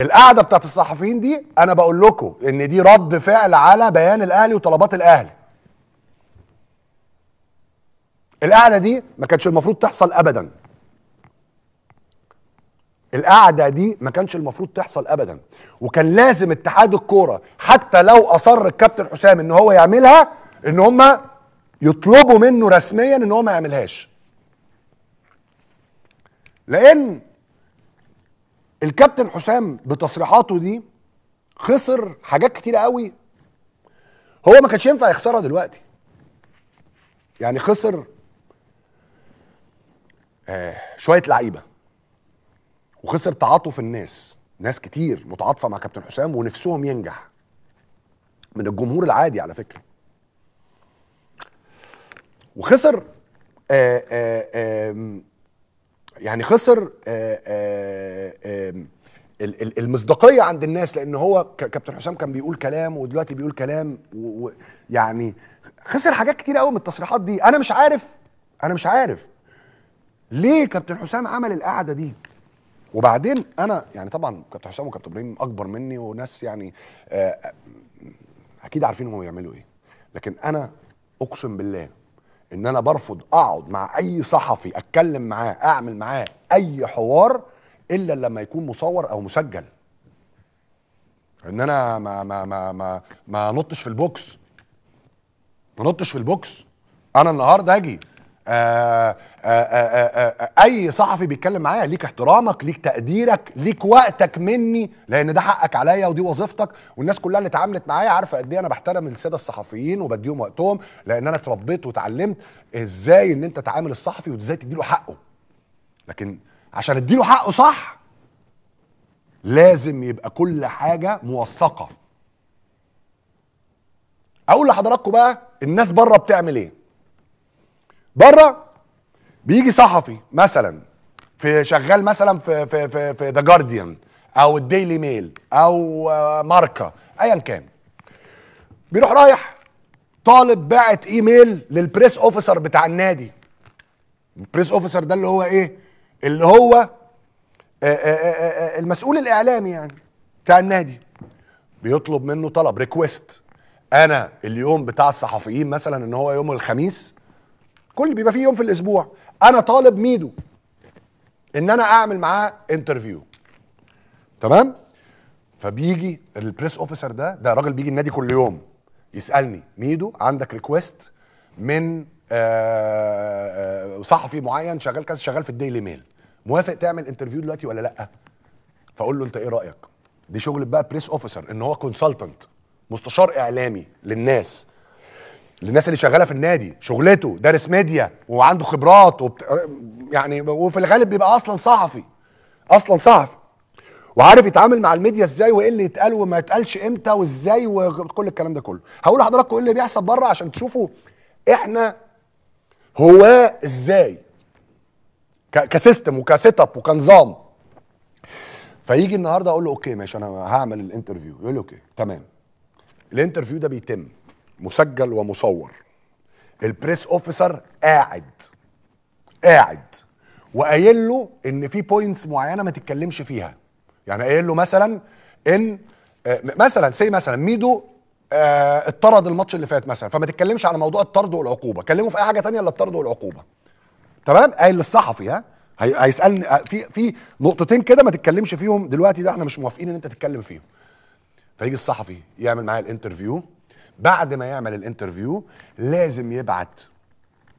القعده بتاعت الصحفيين دي انا بقول لكم ان دي رد فعل على بيان الاهلي وطلبات الاهلي القعده دي ما كانتش المفروض تحصل ابدا القعده دي ما كانش المفروض تحصل ابدا وكان لازم اتحاد الكوره حتى لو اصر الكابتن حسام ان هو يعملها ان هم يطلبوا منه رسميا ان هو ما يعملهاش لان الكابتن حسام بتصريحاته دي خسر حاجات كتيرة قوي هو ما كانش ينفع يخسرها دلوقتي يعني خسر آه، شويه لعيبه وخسر تعاطف الناس ناس كتير متعاطفه مع كابتن حسام ونفسهم ينجح من الجمهور العادي على فكره وخسر آآ آه، آآ آه، يعني خسر آه، آه، المصداقيه عند الناس لان هو كابتن حسام كان بيقول كلام ودلوقتي بيقول كلام ويعني خسر حاجات كتير قوي من التصريحات دي انا مش عارف انا مش عارف ليه كابتن حسام عمل القعده دي وبعدين انا يعني طبعا كابتن حسام وكابتن ابراهيم اكبر مني وناس يعني آه، اكيد عارفين هم بيعملوا ايه لكن انا اقسم بالله ان انا برفض اقعد مع اي صحفي اتكلم معاه اعمل معاه اي حوار الا لما يكون مصور او مسجل ان انا ما ما ما ما ما نطش في البوكس ما نطش في البوكس انا النهارده اجي آه، آه، آه، اي صحفي بيتكلم معايا ليك احترامك ليك تقديرك ليك وقتك مني لان ده حقك عليا ودي وظيفتك والناس كلها اللي اتعاملت معايا عارفه قد ايه انا بحترم الساده الصحفيين وبديهم وقتهم لان انا اتربيت واتعلمت ازاي ان انت تعامل الصحفي وازاي تديله حقه لكن عشان اديله حقه صح لازم يبقى كل حاجه موثقه اقول لحضراتكم بقى الناس بره بتعمل ايه بره بيجي صحفي مثلا في شغال مثلا في في في, في ذا جارديان او الديلي ميل او آه، ماركا ايا كان بيروح رايح طالب باعت ايميل للبريس اوفيسر بتاع النادي البريس اوفيسر ده اللي هو ايه اللي هو آه، آه، المسؤول الاعلامي يعني بتاع النادي بيطلب منه طلب ريكويست انا اليوم بتاع الصحفيين مثلا ان هو يوم الخميس كل بيبقى فيه يوم في الاسبوع انا طالب ميدو ان انا اعمل معاه انترفيو تمام فبيجي البريس اوفيسر ده ده راجل بيجي النادي كل يوم يسالني ميدو عندك ريكويست من آه، آه، صحفي معين شغال كذا شغال في الديلي ميل موافق تعمل انترفيو دلوقتي ولا لا فاقول له انت ايه رايك دي شغل بقى بريس اوفيسر ان هو كونسلتنت مستشار اعلامي للناس للناس اللي شغاله في النادي شغلته دارس ميديا وعنده خبرات وبت... يعني وفي الغالب بيبقى اصلا صحفي اصلا صحفي وعارف يتعامل مع الميديا ازاي وايه اللي يتقال وما يتقالش امتى وازاي وكل الكلام ده كله هقول لحضراتكم ايه اللي بيحصل بره عشان تشوفوا احنا هواه ازاي ك... كسيستم وكسيت اب وكنظام فيجي النهارده اقول له اوكي ماشي انا هعمل الانترفيو يقول لي اوكي تمام الانترفيو ده بيتم مسجل ومصور البريس اوفيسر قاعد قاعد وقايل له ان في بوينتس معينه ما تتكلمش فيها يعني قايل له مثلا ان آه، مثلا سي مثلا ميدو آه الماتش اللي فات مثلا فما تتكلمش على موضوع الطرد والعقوبه كلمه في اي حاجه تانية الا الطرد والعقوبه تمام قايل للصحفي ها هيسالني آه، في في نقطتين كده ما تتكلمش فيهم دلوقتي ده احنا مش موافقين ان انت تتكلم فيهم فيجي الصحفي يعمل معايا الانترفيو بعد ما يعمل الانترفيو لازم يبعت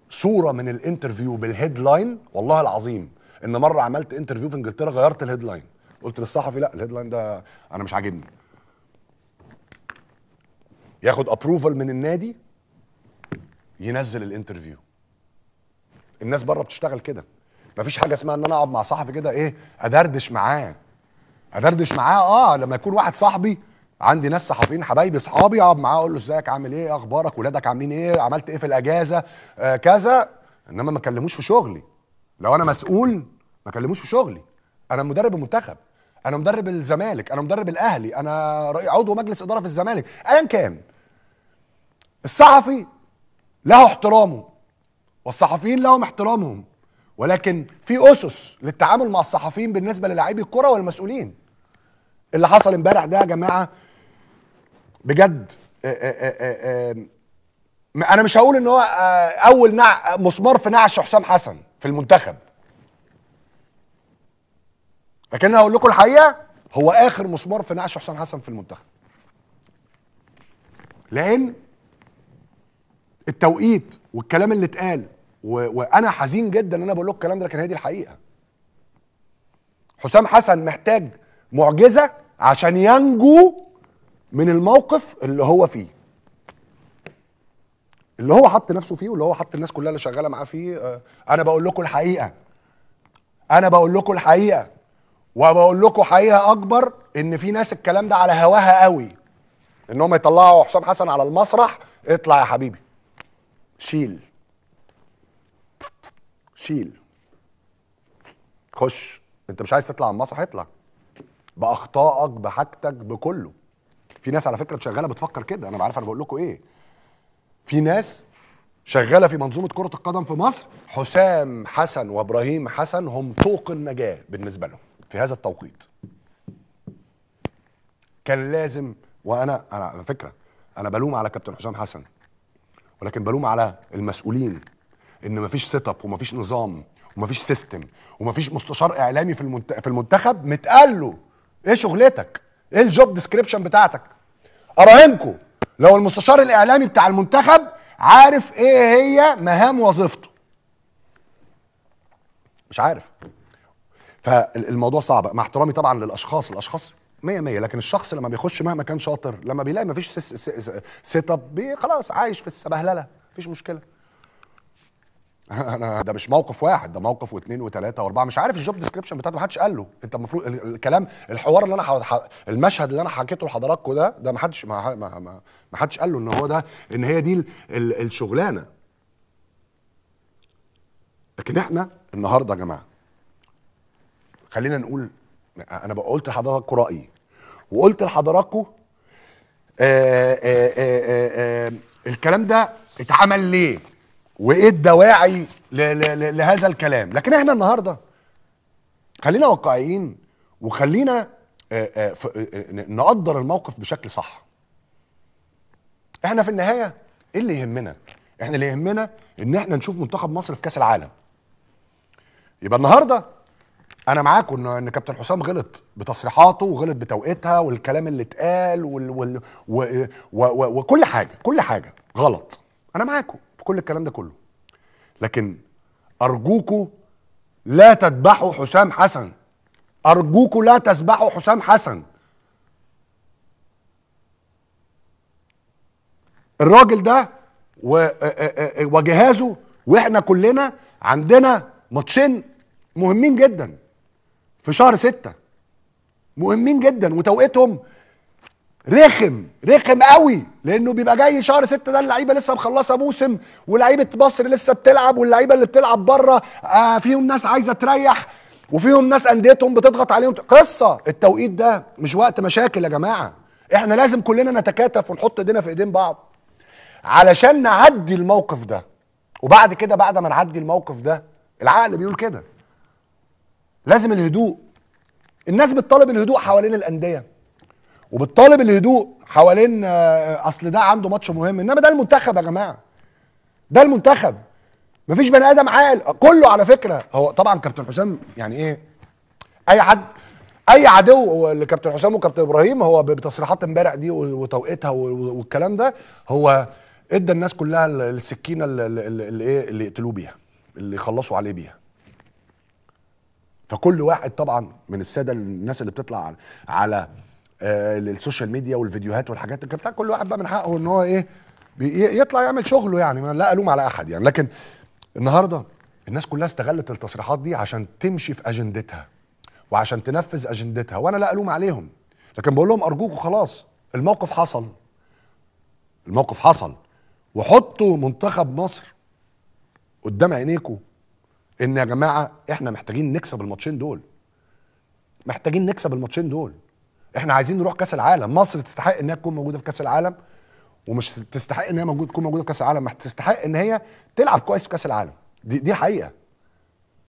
صوره من الانترفيو بالهيدلاين والله العظيم ان مره عملت انترفيو في انجلترا غيرت الهيدلاين قلت للصحفي لا الهيدلاين ده انا مش عاجبني ياخد ابروفال من النادي ينزل الانترفيو الناس بره بتشتغل كده مفيش حاجه اسمها ان انا اقعد مع صاحبي كده ايه ادردش معاه ادردش معاه اه لما يكون واحد صاحبي عندي ناس صحفيين حبايبي اصحابي اقعد معاه اقول له ازيك عامل ايه اخبارك ولادك عاملين ايه عملت ايه في الاجازه آه كذا انما ما اكلموش في شغلي لو انا مسؤول ما اكلموش في شغلي انا مدرب المنتخب انا مدرب الزمالك انا مدرب الاهلي انا عضو مجلس اداره في الزمالك ايا كان الصحفي له احترامه والصحفيين لهم احترامهم ولكن في اسس للتعامل مع الصحفيين بالنسبه للاعبي الكره والمسؤولين اللي حصل امبارح ده يا جماعه بجد آه، آه، آه، انا مش هقول ان هو اول مسمار في نعش حسام حسن في المنتخب لكن انا هقول لكم الحقيقه هو اخر مسمار في نعش حسام حسن في المنتخب لان التوقيت والكلام اللي اتقال وانا حزين جدا ان انا بقول لكم الكلام ده لكن هي دي الحقيقه حسام حسن محتاج معجزه عشان ينجو من الموقف اللي هو فيه اللي هو حط نفسه فيه واللي هو حط الناس كلها اللي شغاله معاه فيه آه، انا بقول لكم الحقيقه انا بقول لكم الحقيقه وبقول لكم حقيقه اكبر ان في ناس الكلام ده على هواها قوي ان هم يطلعوا حسام حسن على المسرح اطلع يا حبيبي شيل شيل خش انت مش عايز تطلع على المسرح اطلع باخطائك بحاجتك بكله في ناس على فكره شغاله بتفكر كده انا عارف انا بقول لكم ايه في ناس شغاله في منظومه كره القدم في مصر حسام حسن وابراهيم حسن هم طوق النجاه بالنسبه لهم في هذا التوقيت كان لازم وانا انا على فكره انا بلوم على كابتن حسام حسن ولكن بلوم على المسؤولين ان مفيش سيت اب ومفيش نظام ومفيش سيستم ومفيش مستشار اعلامي في المنتخب متقال له ايه شغلتك ايه الجوب ديسكريبشن بتاعتك اراهنكم لو المستشار الاعلامي بتاع المنتخب عارف ايه هي مهام وظيفته مش عارف فالموضوع صعب مع احترامي طبعا للاشخاص الاشخاص مية مية لكن الشخص لما بيخش مهما كان شاطر لما بيلاقي مفيش سيت اب خلاص عايش في السبهلله مفيش مشكله انا ده مش موقف واحد ده موقف واثنين وثلاثه واربعه مش عارف الجوب ديسكريبشن بتاعته ما حدش قال له انت المفروض الكلام الحوار اللي انا ح... المشهد اللي انا حكيته لحضراتكم ده ده ما حدش ما, ما, ما, محدش حدش قال له ان هو ده ان هي دي ال... ال... الشغلانه لكن احنا النهارده يا جماعه خلينا نقول انا قلت لحضراتكم رايي وقلت لحضراتكم آه آه آه آه, آه، الكلام ده اتعمل ليه وايه الدواعي لهذا الكلام لكن احنا النهارده خلينا واقعيين وخلينا آه، آه، آه، نقدر الموقف بشكل صح احنا في النهايه ايه اللي يهمنا احنا اللي يهمنا ان احنا نشوف منتخب مصر في كاس العالم يبقى النهارده انا معاكم ان كابتن حسام غلط بتصريحاته وغلط بتوقيتها والكلام اللي اتقال وكل حاجه كل حاجه غلط انا معاكم في كل الكلام ده كله لكن ارجوكوا لا تذبحوا حسام حسن ارجوكوا لا تذبحوا حسام حسن الراجل ده وجهازه واحنا كلنا عندنا ماتشين مهمين جدا في شهر ستة مهمين جدا وتوقيتهم رخم رخم قوي لانه بيبقى جاي شهر ستة ده اللعيبه لسه مخلصه موسم ولعيبه مصر لسه بتلعب واللعيبه اللي بتلعب بره آه فيهم ناس عايزه تريح وفيهم ناس انديتهم بتضغط عليهم قصه التوقيت ده مش وقت مشاكل يا جماعه احنا لازم كلنا نتكاتف ونحط ايدينا في ايدين بعض علشان نعدي الموقف ده وبعد كده بعد ما نعدي الموقف ده العقل بيقول كده لازم الهدوء الناس بتطالب الهدوء حوالين الانديه وبتطالب الهدوء حوالين آه، اصل ده عنده ماتش مهم انما ده المنتخب يا جماعه ده المنتخب مفيش بني ادم عاقل كله على فكره هو طبعا كابتن حسام يعني ايه اي حد اي عدو لكابتن حسام وكابتن ابراهيم هو بتصريحات امبارح دي وتوقيتها والكلام ده هو ادى الناس كلها السكينه اللي ايه اللي يقتلوه بيها اللي يخلصوا عليه بيها فكل واحد طبعا من الساده الناس اللي بتطلع على آه، للسوشيال ميديا والفيديوهات والحاجات بتاع كل واحد بقى من حقه ان هو ايه يطلع يعمل شغله يعني لا الوم على احد يعني لكن النهارده الناس كلها استغلت التصريحات دي عشان تمشي في اجندتها وعشان تنفذ اجندتها وانا لا الوم عليهم لكن بقول لهم ارجوكم خلاص الموقف حصل الموقف حصل وحطوا منتخب مصر قدام عينيكوا ان يا جماعه احنا محتاجين نكسب الماتشين دول محتاجين نكسب الماتشين دول احنا عايزين نروح كاس العالم مصر تستحق انها تكون موجوده في كاس العالم ومش تستحق ان هي موجود تكون موجوده في كاس العالم تستحق ان هي تلعب كويس في كاس العالم دي دي الحقيقه